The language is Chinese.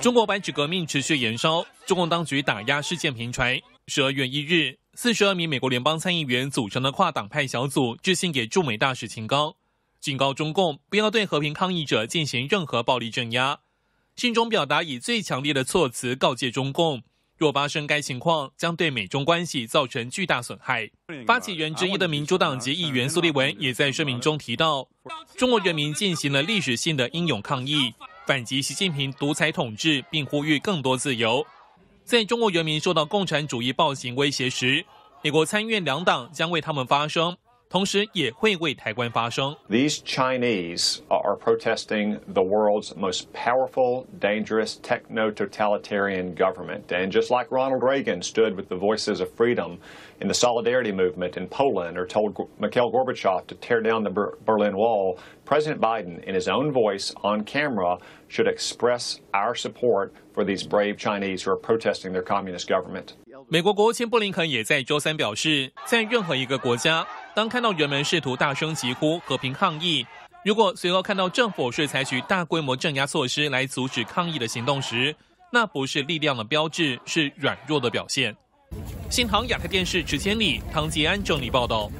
中国白纸革命持续燃烧，中共当局打压事件频传。十二月一日，四十二名美国联邦参议员组成的跨党派小组致信给驻美大使秦刚，警告中共不要对和平抗议者进行任何暴力镇压。信中表达以最强烈的措辞告诫中共，若发生该情况，将对美中关系造成巨大损害。发起人之一的民主党籍议员苏利文也在声明中提到，中国人民进行了历史性的英勇抗议。反击习近平独裁统治，并呼吁更多自由。在中国人民受到共产主义暴行威胁时，美国参议院两党将为他们发声。同时也会为台湾发声。These Chinese are protesting the world's most powerful, dangerous, techno-totalitarian government. And just like Ronald Reagan stood with the voices of freedom in the solidarity movement in Poland or told Mikhail Gorbachev to tear down the Berlin Wall, President Biden, in his own voice on camera, should express our support for these brave Chinese who are protesting their communist government. 美国国务卿布林肯也在周三表示，在任何一个国家，当看到人们试图大声疾呼、和平抗议，如果随后看到政府是采取大规模镇压措施来阻止抗议的行动时，那不是力量的标志，是软弱的表现。新唐亚太电视池千里、唐吉安整理报道。